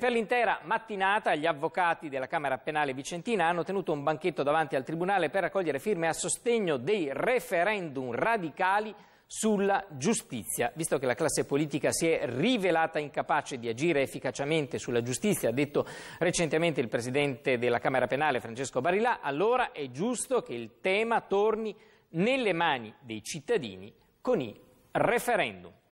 Per l'intera mattinata gli avvocati della Camera Penale Vicentina hanno tenuto un banchetto davanti al Tribunale per raccogliere firme a sostegno dei referendum radicali sulla giustizia, visto che la classe politica si è rivelata incapace di agire efficacemente sulla giustizia, ha detto recentemente il presidente della Camera Penale Francesco Barilà, allora è giusto che il tema torni nelle mani dei cittadini con i referendum.